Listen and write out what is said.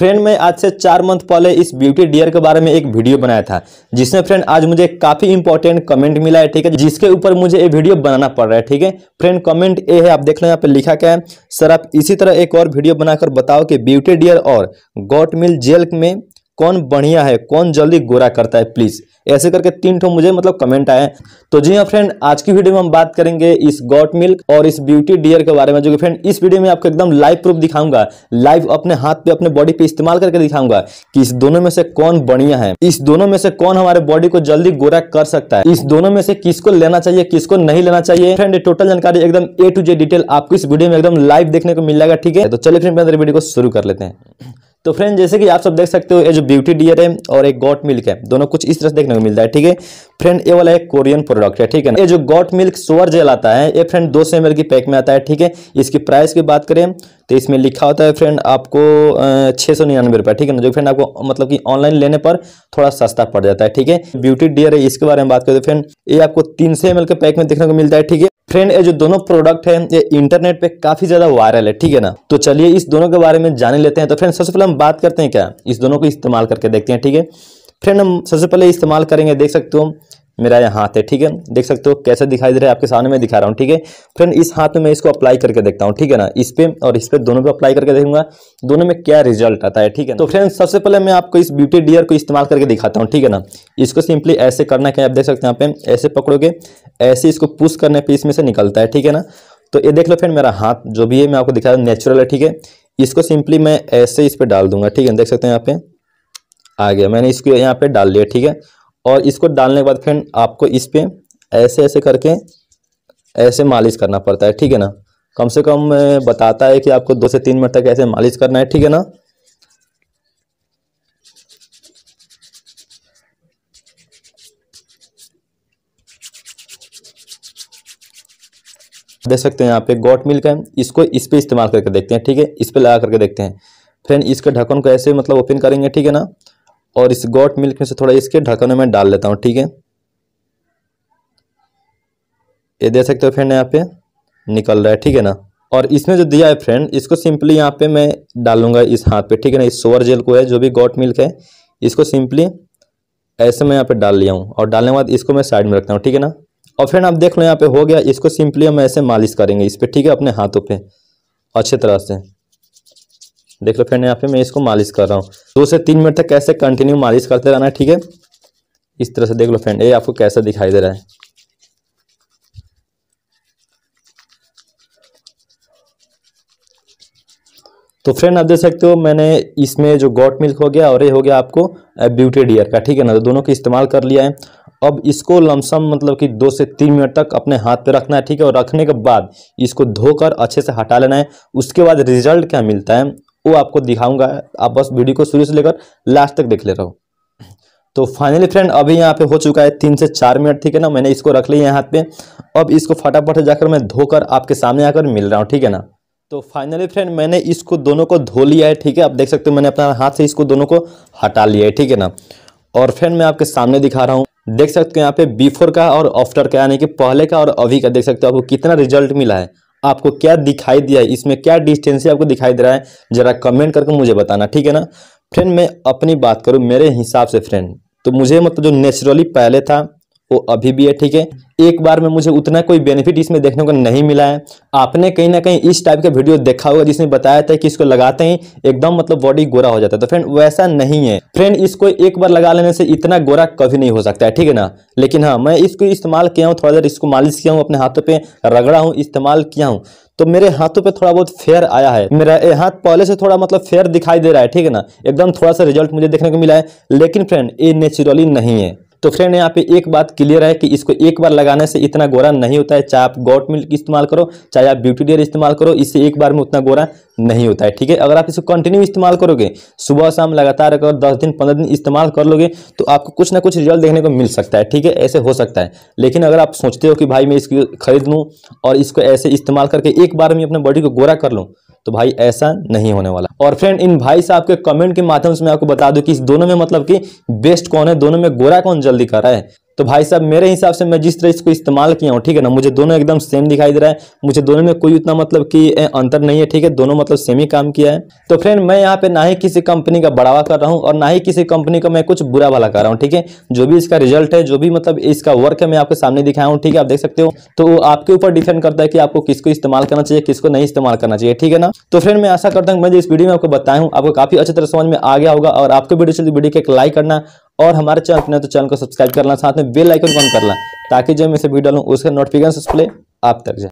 friend मैं आज से चार मंथ पहले इस ब्यूटी डियर के बारे में एक वीडियो बनाया था जिसमें फ्रेंड आज मुझे काफ़ी इंपॉर्टेंट कमेंट मिला है ठीक है जिसके ऊपर मुझे ये वीडियो बनाना पड़ रहा है ठीक है फ्रेंड कमेंट ये है आप देख लो यहाँ पे लिखा क्या है सर आप इसी तरह एक और वीडियो बनाकर बताओ कि ब्यूटी डियर और गॉट मिल जेल में कौन बढ़िया है कौन जल्दी गोरा करता है प्लीज़ ऐसे करके तीन ठो मुझे मतलब कमेंट आए तो जी हाँ फ्रेंड आज की वीडियो में हम बात करेंगे इस गॉट मिल्क और इस ब्यूटी डियर के बारे में जो कि फ्रेंड इस वीडियो में आपको एकदम लाइव प्रूफ दिखाऊंगा लाइव अपने हाथ पे अपने बॉडी पे इस्तेमाल करके दिखाऊंगा कि इस दोनों में से कौन बढ़िया है इस दोनों में से कौन हमारे बॉडी को जल्दी गोरा कर सकता है इस दोनों में से किसको लेना चाहिए किसको नहीं लेना चाहिए फ्रेंड टोटल जानकारी एकदम ए टू जे डिटेल आपको इस वीडियो में एकदम लाइव देखने को मिल जाएगा ठीक है तो चलिए फ्रेंड वीडियो को शुरू कर लेते हैं तो फ्रेंड जैसे कि आप सब देख सकते हो ये जो ब्यूटी डियर है और एक गॉट मिल्क है दोनों कुछ इस तरह से देखने को मिलता है ठीक है फ्रेंड ये वाला एक कोरियन प्रोडक्ट है ठीक है ना ये जो गॉट मिल्क सोअर जेल आता है ये फ्रेंड दो सौ की पैक में आता है ठीक है इसकी प्राइस की बात करें तो इसमें लिखा होता है फ्रेंड आपको छः सौ निन्यानवे रुपये ठीक है ना जो फ्रेंड आपको मतलब कि ऑनलाइन लेने पर थोड़ा सस्ता पड़ जाता है ठीक है ब्यूटी डियर है इसके बारे में बात करते फ्रेंड ये आपको तीन सौ एम के पैक में देखने को मिलता है ठीक है फ्रेंड ये जो दोनों प्रोडक्ट है ये इंटरनेट पे काफी ज्यादा वायरल है ठीक है ना तो चलिए इस दोनों के बारे में जान लेते हैं तो फ्रेंड सबसे पहले हम बात करते हैं क्या इस दोनों को इस्तेमाल करके देखते हैं ठीक है फ्रेंड हम सबसे पहले इस्तेमाल करेंगे देख सकते हो मेरा यहाँ हाथ है ठीक है देख सकते हो कैसे दिखाई दे रहा है आपके सामने मैं दिखा रहा हूँ ठीक है फ्रेंड इस हाथ में मैं इसको अप्लाई करके देखता हूँ ठीक है ना इस पर और इस पर दोनों पे अप्लाई करके देखूंगा दोनों में क्या रिजल्ट आता है ठीक है तो फ्रेंड सबसे पहले मैं आपको इस ब्यूटी डियर को इस्तेमाल करके दिखाता हूँ ठीक है ना इसको सिंपली ऐसे करना क्या आप देख सकते हैं यहाँ पे ऐसे पकड़ोगे ऐसे इसको पुश करने पर इसमें से निकलता है ठीक है ना तो ये देख लो फ्रेंड मेरा हाथ जो भी है मैं आपको दिखा रहा हूँ नेचुरल है ठीक है इसको सिंपली मैं ऐसे इस पर डाल दूंगा ठीक है देख सकते हैं यहाँ पे आ गया मैंने इसको यहाँ पे डाल लिया ठीक है और इसको डालने के बाद फ्रेंड आपको इस पर ऐसे ऐसे करके ऐसे मालिश करना पड़ता है ठीक है ना कम से कम बताता है कि आपको दो से तीन मिनट तक ऐसे मालिश करना है ठीक है ना देख सकते हैं यहाँ पे गोट मिल्क है इसको इस पर इस्तेमाल करके देखते हैं ठीक है इस पर लगा करके देखते हैं फ्रेंड इसके ढक्कन को ऐसे मतलब ओपन करेंगे ठीक है ना और इस गोट मिल्क में से थोड़ा इसके ढक्कनों में डाल लेता हूँ ठीक है ये दे सकते हो फ्रेंड यहाँ पे निकल रहा है ठीक है ना और इसमें जो दिया है फ्रेंड इसको सिंपली यहाँ पे मैं डालूंगा इस हाथ पे ठीक है ना इस सोवर जेल को है जो भी गोट मिल्क है इसको सिंपली ऐसे मैं यहाँ पे डाल लिया हूँ और डालने के बाद इसको मैं साइड में रखता हूँ ठीक है ना और फ्रेंड आप देख लो यहाँ पे हो गया इसको सिंपली हम ऐसे मालिश करेंगे इस पर ठीक है अपने हाथों पर अच्छे तरह से देख लो फ्रेंड यहाँ पे मैं इसको मालिश कर रहा हूँ दो से तीन मिनट तक कैसे कंटिन्यू मालिश करते रहना ठीक है इस तरह से देख लो फ्रेंड ये आपको कैसा दिखाई दे रहा है तो फ्रेंड आप देख सकते हो मैंने इसमें जो गॉट मिल्क हो गया और ये हो गया आपको डियर का ठीक है ना तो दोनों का इस्तेमाल कर लिया है अब इसको लमसम मतलब कि दो से तीन मिनट तक अपने हाथ पे रखना है ठीक है और रखने के बाद इसको धोकर अच्छे से हटा लेना है उसके बाद रिजल्ट क्या मिलता है वो आपको दिखाऊंगा आप बस वीडियो को शुरू से लेकर लास्ट तक देख ले रहा तो फाइनली फ्रेंड अभी यहाँ पे हो चुका है तीन से चार मिनट ठीक है ना मैंने इसको रख लिया हाथ पे अब इसको फटाफट से जाकर मैं धोकर आपके सामने आकर मिल रहा हूँ ठीक है ना तो फाइनली फ्रेंड मैंने इसको दोनों को धो लिया है ठीक है आप देख सकते हो मैंने अपना हाथ से इसको दोनों को हटा लिया है ठीक है ना और फ्रेंड मैं आपके सामने दिखा रहा हूँ देख सकते हो यहाँ पे बिफोर का और आफ्टर का यानी कि पहले का और अभी का देख सकते हो आपको कितना रिजल्ट मिला है आपको क्या दिखाई दिया है इसमें क्या डिस्टेंस आपको दिखाई दे रहा है जरा कमेंट करके मुझे बताना ठीक है ना फ्रेंड मैं अपनी बात करूँ मेरे हिसाब से फ्रेंड तो मुझे मतलब जो नेचुरली पहले था वो अभी भी है ठीक है एक बार में मुझे उतना कोई बेनिफिट इसमें देखने को नहीं मिला है आपने कहीं ना कहीं इस टाइप का वीडियो देखा होगा जिसमें बताया था कि इसको लगाते ही एकदम मतलब बॉडी गोरा हो जाता है तो फ्रेंड वैसा नहीं है फ्रेंड इसको एक बार लगा लेने से इतना गोरा कभी नहीं हो सकता है ठीक है ना लेकिन हाँ मैं इसको इस्तेमाल किया हूँ थोड़ा देर इसको मालिश किया हूँ अपने हाथों पर रगड़ा हूँ इस्तेमाल किया हूँ तो मेरे हाथों पे थोड़ा बहुत फेयर आया है मेरा ये हाथ पहले से थोड़ा मतलब फेयर दिखाई दे रहा है ठीक है ना एकदम थोड़ा सा रिजल्ट मुझे देखने को मिला है लेकिन फ्रेंड ये नेचुरली नहीं है तो फ्रेंड यहाँ पे एक बात क्लियर है कि इसको एक बार लगाने से इतना गोरा नहीं होता है चाहे आप गॉट मिल्क इस्तेमाल करो चाहे आप ब्यूटी डेयर इस्तेमाल करो इससे एक बार में उतना गोरा नहीं होता है ठीक है अगर आप इसको कंटिन्यू इस्तेमाल करोगे सुबह शाम लगातार अगर दस दिन पंद्रह दिन इस्तेमाल कर लोगे तो आपको कुछ ना कुछ रिजल्ट देखने को मिल सकता है ठीक है ऐसे हो सकता है लेकिन अगर आप सोचते हो कि भाई मैं इसको खरीद लूँ और इसको ऐसे इस्तेमाल करके एक बार में अपने बॉडी को गोरा कर लूँ तो भाई ऐसा नहीं होने वाला और फ्रेंड इन भाई साहब के कमेंट के माध्यम से मैं आपको बता दूं कि इस दोनों में मतलब कि बेस्ट कौन है दोनों में गोरा कौन जल्दी कर रहा है तो भाई साहब मेरे हिसाब से मैं जिस तरह इसको इस्तेमाल किया हूँ ठीक है ना मुझे दोनों एकदम सेम दिखाई दे रहा है मुझे दोनों में कोई उतना मतलब कि अंतर नहीं है ठीक है दोनों मतलब सेम ही काम किया है तो फ्रेंड मैं यहाँ पे ना ही किसी कंपनी का बढ़ावा कर रहा हूँ और ना ही किसी कंपनी का मैं कुछ बुरा भला कर रहा हूँ ठीक है जो भी इसका रिजल्ट है जो भी मतलब इसका वर्क है मैं आपके सामने दिखाया हूँ ठीक है आप देख सकते हो तो आपके ऊपर डिपेंड करता है कि आपको किसको इस्तेमाल करना चाहिए किसको नहीं इस्तेमाल करना चाहिए ठीक है ना तो फ्रेंड मैं आशा करता हूँ मैं जो इस वीडियो में आपको बताया हूँ आपको काफी अच्छी तरह समझ में आ गया होगा और आपको वीडियो चलिए वीडियो को एक लाइक करना और हमारे चैनल अपने तो चैनल को सब्सक्राइब करना साथ में बेल आइकन ऑन करना ताकि जब मैं इसे वीडियो डालूँ उसका नोटिफिकेशन डिस्प्ले आप तक जाए